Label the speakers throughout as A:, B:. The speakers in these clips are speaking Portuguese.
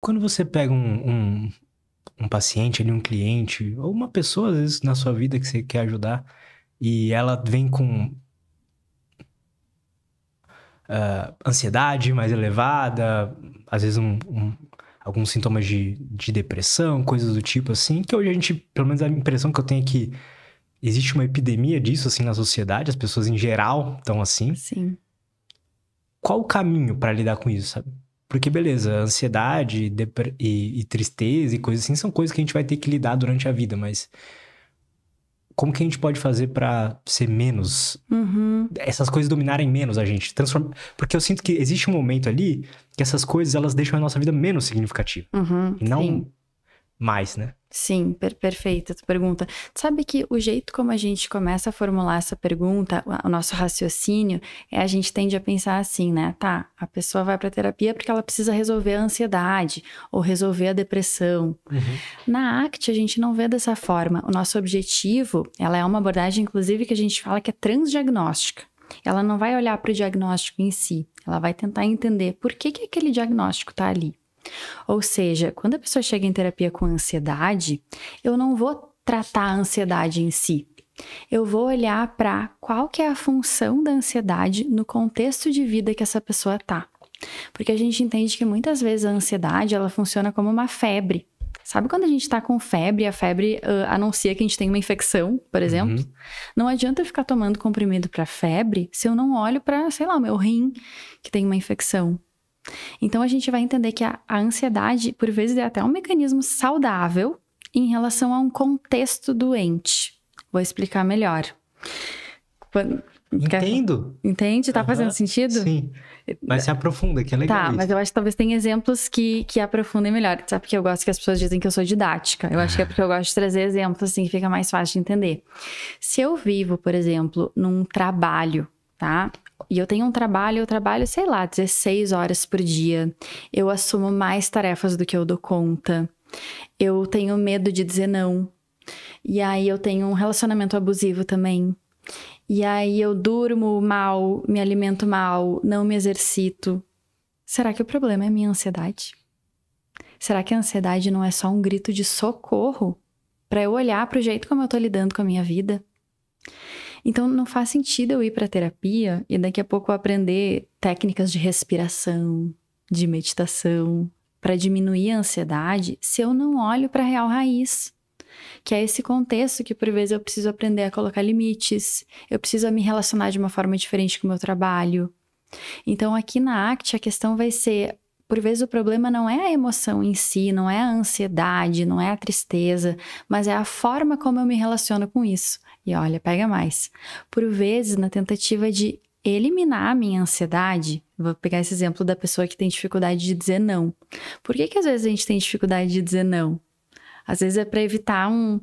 A: Quando você pega um, um, um paciente, ali, um cliente, ou uma pessoa, às vezes, na sua vida que você quer ajudar, e ela vem com uh, ansiedade mais elevada, às vezes um, um, alguns sintomas de, de depressão, coisas do tipo assim, que hoje a gente, pelo menos a impressão que eu tenho é que existe uma epidemia disso assim na sociedade, as pessoas em geral estão assim. Sim. Qual o caminho para lidar com isso, sabe? Porque, beleza, ansiedade e, e, tristeza e coisas assim são coisas que a gente vai ter que lidar durante a vida, mas como que a gente pode fazer para ser menos. Uhum. Essas coisas dominarem menos a gente? Transform... Porque eu sinto que existe um momento ali que essas coisas elas deixam a nossa vida menos significativa. Uhum, e não. Sim mais, né?
B: Sim, per perfeita tu pergunta. Sabe que o jeito como a gente começa a formular essa pergunta, o nosso raciocínio, é a gente tende a pensar assim, né? Tá, a pessoa vai para terapia porque ela precisa resolver a ansiedade ou resolver a depressão. Uhum. Na ACT a gente não vê dessa forma. O nosso objetivo, ela é uma abordagem inclusive que a gente fala que é transdiagnóstica. Ela não vai olhar para o diagnóstico em si, ela vai tentar entender por que que aquele diagnóstico está ali. Ou seja, quando a pessoa chega em terapia com ansiedade, eu não vou tratar a ansiedade em si. Eu vou olhar para qual que é a função da ansiedade no contexto de vida que essa pessoa está, Porque a gente entende que muitas vezes a ansiedade, ela funciona como uma febre. Sabe quando a gente está com febre, a febre uh, anuncia que a gente tem uma infecção, por uhum. exemplo? Uhum. Não adianta eu ficar tomando comprimido para febre se eu não olho para, sei lá, o meu rim que tem uma infecção, então a gente vai entender que a, a ansiedade, por vezes, é até um mecanismo saudável em relação a um contexto doente. Vou explicar melhor. Quando, Entendo. Quer... Entende? Tá uhum. fazendo sentido? Sim.
A: Mas se aprofunda, que é legal. Tá, isso. mas
B: eu acho que talvez tenha exemplos que, que aprofundem melhor. Sabe porque eu gosto que as pessoas dizem que eu sou didática. Eu acho que é porque eu gosto de trazer exemplos assim que fica mais fácil de entender. Se eu vivo, por exemplo, num trabalho tá? E eu tenho um trabalho, eu trabalho, sei lá, 16 horas por dia. Eu assumo mais tarefas do que eu dou conta. Eu tenho medo de dizer não. E aí eu tenho um relacionamento abusivo também. E aí eu durmo mal, me alimento mal, não me exercito. Será que o problema é minha ansiedade? Será que a ansiedade não é só um grito de socorro para eu olhar para o jeito como eu tô lidando com a minha vida? Então não faz sentido eu ir para terapia e daqui a pouco eu aprender técnicas de respiração, de meditação, para diminuir a ansiedade, se eu não olho para a real raiz, que é esse contexto que por vezes eu preciso aprender a colocar limites, eu preciso me relacionar de uma forma diferente com o meu trabalho. Então aqui na ACT a questão vai ser por vezes o problema não é a emoção em si, não é a ansiedade, não é a tristeza, mas é a forma como eu me relaciono com isso. E olha, pega mais. Por vezes, na tentativa de eliminar a minha ansiedade, vou pegar esse exemplo da pessoa que tem dificuldade de dizer não. Por que, que às vezes a gente tem dificuldade de dizer não? Às vezes é para evitar um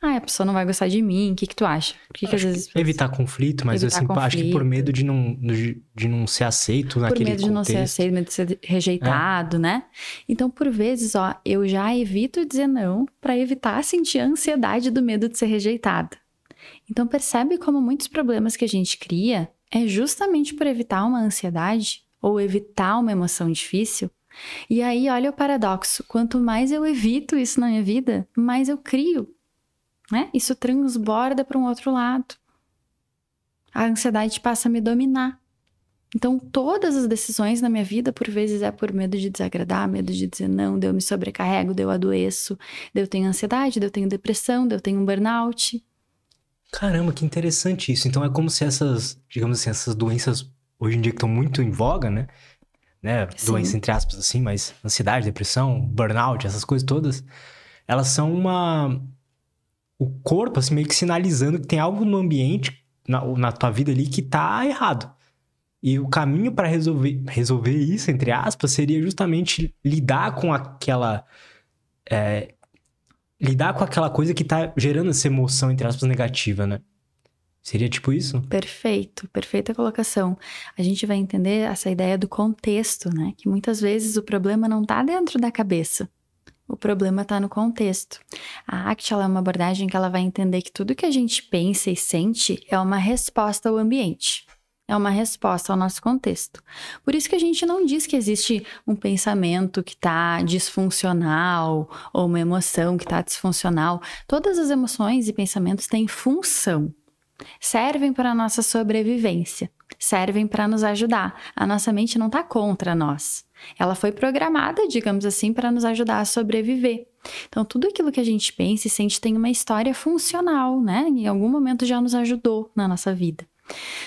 B: ah, a pessoa não vai gostar de mim, o que, que tu acha? Que que, vezes,
A: evitar conflito, mas evitar assim, conflito. acho que por medo de não, de, de não ser aceito por naquele Por medo de contexto. não ser aceito,
B: medo de ser rejeitado, é. né? Então, por vezes, ó, eu já evito dizer não para evitar sentir a ansiedade do medo de ser rejeitado. Então, percebe como muitos problemas que a gente cria é justamente por evitar uma ansiedade ou evitar uma emoção difícil e aí, olha o paradoxo: quanto mais eu evito isso na minha vida, mais eu crio né? Isso transborda para um outro lado. A ansiedade passa a me dominar. Então, todas as decisões na minha vida, por vezes, é por medo de desagradar, medo de dizer não, deu me sobrecarrego, deu adoeço, deu tenho ansiedade, deu tenho depressão, deu tenho burnout.
A: Caramba, que interessante isso. Então, é como se essas, digamos assim, essas doenças hoje em dia que estão muito em voga, né? né? Doença entre aspas assim, mas ansiedade, depressão, burnout, essas coisas todas, elas são uma o corpo, assim, meio que sinalizando que tem algo no ambiente, na, na tua vida ali, que tá errado. E o caminho para resolver, resolver isso, entre aspas, seria justamente lidar com aquela. É, lidar com aquela coisa que tá gerando essa emoção, entre aspas, negativa, né? Seria tipo isso?
B: Perfeito, perfeita colocação. A gente vai entender essa ideia do contexto, né? Que muitas vezes o problema não tá dentro da cabeça. O problema está no contexto. A ACT é uma abordagem que ela vai entender que tudo que a gente pensa e sente é uma resposta ao ambiente. É uma resposta ao nosso contexto. Por isso que a gente não diz que existe um pensamento que está disfuncional ou uma emoção que está disfuncional. Todas as emoções e pensamentos têm função servem para a nossa sobrevivência, servem para nos ajudar. A nossa mente não está contra nós. Ela foi programada, digamos assim, para nos ajudar a sobreviver. Então, tudo aquilo que a gente pensa e sente tem uma história funcional, né? Em algum momento já nos ajudou na nossa vida.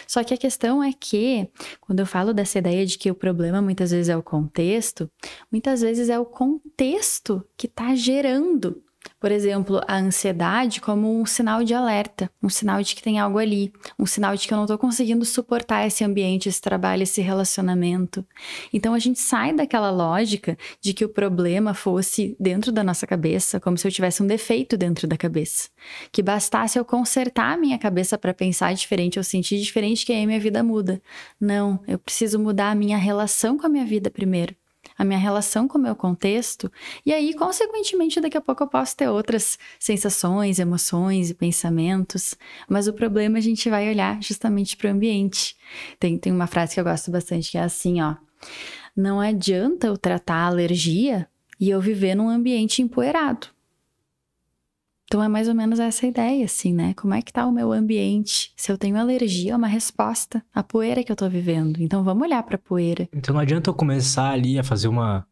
B: Só que a questão é que, quando eu falo dessa ideia de que o problema muitas vezes é o contexto, muitas vezes é o contexto que está gerando por exemplo, a ansiedade como um sinal de alerta, um sinal de que tem algo ali, um sinal de que eu não estou conseguindo suportar esse ambiente, esse trabalho, esse relacionamento. Então a gente sai daquela lógica de que o problema fosse dentro da nossa cabeça, como se eu tivesse um defeito dentro da cabeça, que bastasse eu consertar a minha cabeça para pensar diferente ou sentir diferente que aí minha vida muda. Não, eu preciso mudar a minha relação com a minha vida primeiro a minha relação com o meu contexto, e aí, consequentemente, daqui a pouco eu posso ter outras sensações, emoções e pensamentos, mas o problema a gente vai olhar justamente para o ambiente. Tem, tem uma frase que eu gosto bastante que é assim, ó. Não adianta eu tratar a alergia e eu viver num ambiente empoeirado. Então é mais ou menos essa ideia, assim, né? Como é que tá o meu ambiente? Se eu tenho alergia, é uma resposta à poeira que eu tô vivendo. Então vamos olhar pra poeira.
A: Então não adianta eu começar ali a fazer uma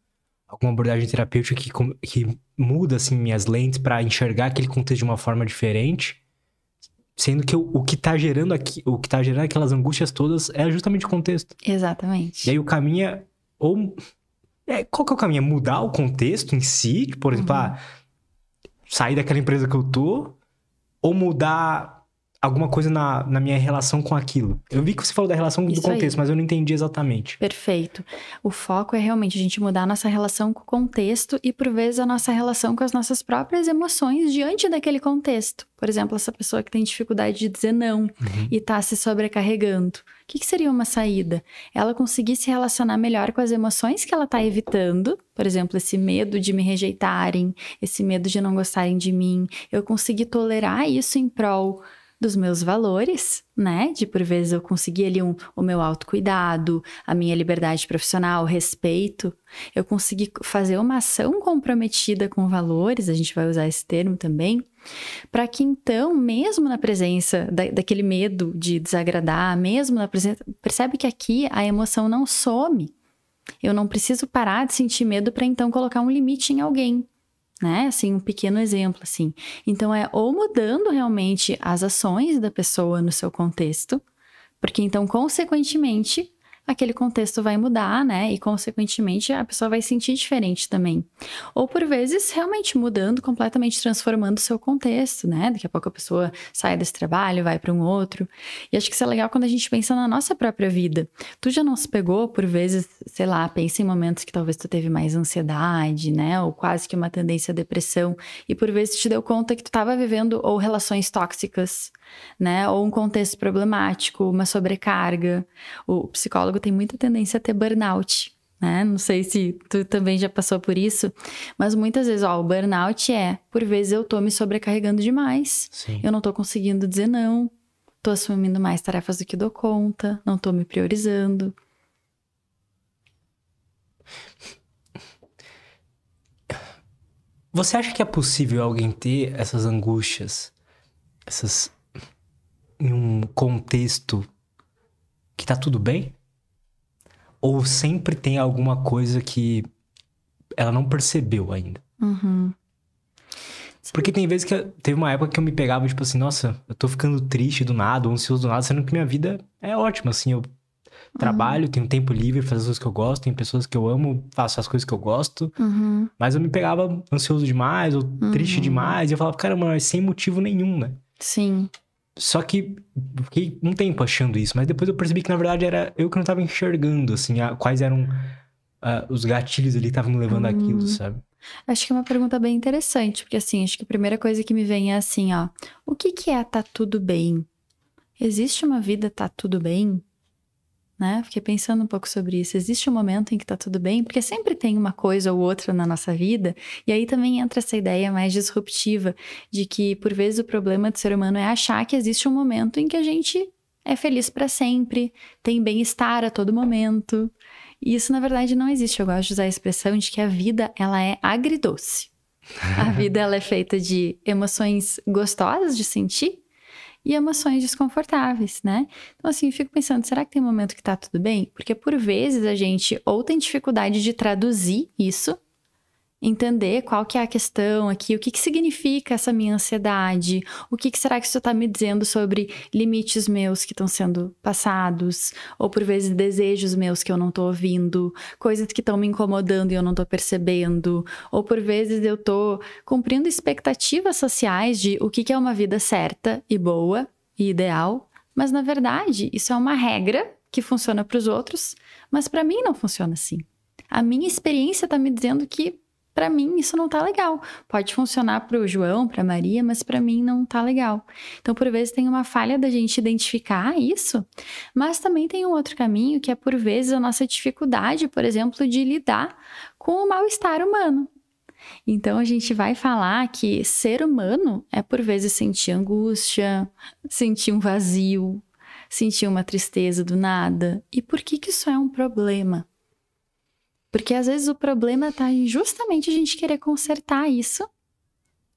A: alguma abordagem terapêutica que, que muda, assim, minhas lentes para enxergar aquele contexto de uma forma diferente. Sendo que o, o que tá gerando aqui, o que tá gerando aquelas angústias todas é justamente o contexto.
B: Exatamente.
A: E aí o caminho é ou é, qual que é o caminho? É mudar o contexto em si? Tipo, por exemplo, uhum. ah, sair daquela empresa que eu tô ou mudar alguma coisa na, na minha relação com aquilo. Eu vi que você falou da relação Isso do contexto, aí. mas eu não entendi exatamente.
B: Perfeito. O foco é realmente a gente mudar a nossa relação com o contexto e, por vezes, a nossa relação com as nossas próprias emoções diante daquele contexto. Por exemplo, essa pessoa que tem dificuldade de dizer não uhum. e está se sobrecarregando. O que, que seria uma saída? Ela conseguir se relacionar melhor com as emoções que ela está evitando, por exemplo, esse medo de me rejeitarem, esse medo de não gostarem de mim. Eu conseguir tolerar isso em prol dos meus valores, né? De por vezes eu conseguir ali um, o meu autocuidado, a minha liberdade profissional, respeito. Eu consegui fazer uma ação comprometida com valores, a gente vai usar esse termo também, para que então, mesmo na presença da, daquele medo de desagradar, mesmo na presença. Percebe que aqui a emoção não some. Eu não preciso parar de sentir medo para então colocar um limite em alguém né? Assim, um pequeno exemplo, assim. Então, é ou mudando realmente as ações da pessoa no seu contexto, porque então, consequentemente, aquele contexto vai mudar, né? E consequentemente a pessoa vai sentir diferente também. Ou por vezes realmente mudando completamente, transformando o seu contexto, né? Daqui a pouco a pessoa sai desse trabalho, vai para um outro. E acho que isso é legal quando a gente pensa na nossa própria vida. Tu já não se pegou por vezes, sei lá, pensa em momentos que talvez tu teve mais ansiedade, né? Ou quase que uma tendência à depressão e por vezes te deu conta que tu estava vivendo ou relações tóxicas, né? Ou um contexto problemático, uma sobrecarga. O psicólogo tem muita tendência a ter burnout, né? Não sei se tu também já passou por isso, mas muitas vezes, ó, o burnout é, por vezes eu tô me sobrecarregando demais, Sim. eu não tô conseguindo dizer não, tô assumindo mais tarefas do que dou conta, não tô me priorizando.
A: Você acha que é possível alguém ter essas angústias, essas em um contexto que tá tudo bem? Ou sempre tem alguma coisa que ela não percebeu ainda. Uhum. Porque tem vezes que teve uma época que eu me pegava, tipo assim, nossa, eu tô ficando triste do nada, ansioso do nada, sendo que minha vida é ótima, assim, eu trabalho, uhum. tenho tempo livre faço as coisas que eu gosto, tenho pessoas que eu amo, faço as coisas que eu gosto. Uhum. Mas eu me pegava ansioso demais ou uhum. triste demais, e eu falava, cara, mas sem motivo nenhum, né? Sim. Só que fiquei um tempo achando isso, mas depois eu percebi que na verdade era eu que não estava enxergando, assim, a, quais eram a, os gatilhos ali que estavam levando hum. sabe?
B: Acho que é uma pergunta bem interessante, porque assim, acho que a primeira coisa que me vem é assim, ó, o que que é tá tudo bem? Existe uma vida tá tudo bem? Né? Fiquei pensando um pouco sobre isso. Existe um momento em que tá tudo bem? Porque sempre tem uma coisa ou outra na nossa vida, e aí também entra essa ideia mais disruptiva de que, por vezes, o problema do ser humano é achar que existe um momento em que a gente é feliz para sempre, tem bem-estar a todo momento. E isso, na verdade, não existe. Eu gosto de usar a expressão de que a vida, ela é agridoce. A vida, ela é feita de emoções gostosas de sentir e emoções desconfortáveis, né? Então, assim, eu fico pensando, será que tem um momento que tá tudo bem? Porque por vezes a gente ou tem dificuldade de traduzir isso entender qual que é a questão aqui, o que, que significa essa minha ansiedade, o que, que será que isso está me dizendo sobre limites meus que estão sendo passados, ou por vezes desejos meus que eu não estou ouvindo, coisas que estão me incomodando e eu não estou percebendo, ou por vezes eu estou cumprindo expectativas sociais de o que, que é uma vida certa e boa e ideal, mas na verdade isso é uma regra que funciona para os outros, mas para mim não funciona assim. A minha experiência está me dizendo que para mim isso não tá legal. Pode funcionar para o João, para Maria, mas para mim não tá legal. Então, por vezes tem uma falha da gente identificar isso, mas também tem um outro caminho que é por vezes a nossa dificuldade, por exemplo, de lidar com o mal-estar humano. Então a gente vai falar que ser humano é por vezes sentir angústia, sentir um vazio, sentir uma tristeza do nada. E por que que isso é um problema? Porque às vezes o problema tá em justamente a gente querer consertar isso,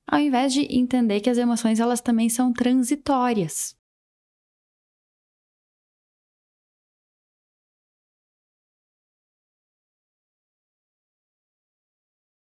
B: ao invés de entender que as emoções elas também são
A: transitórias.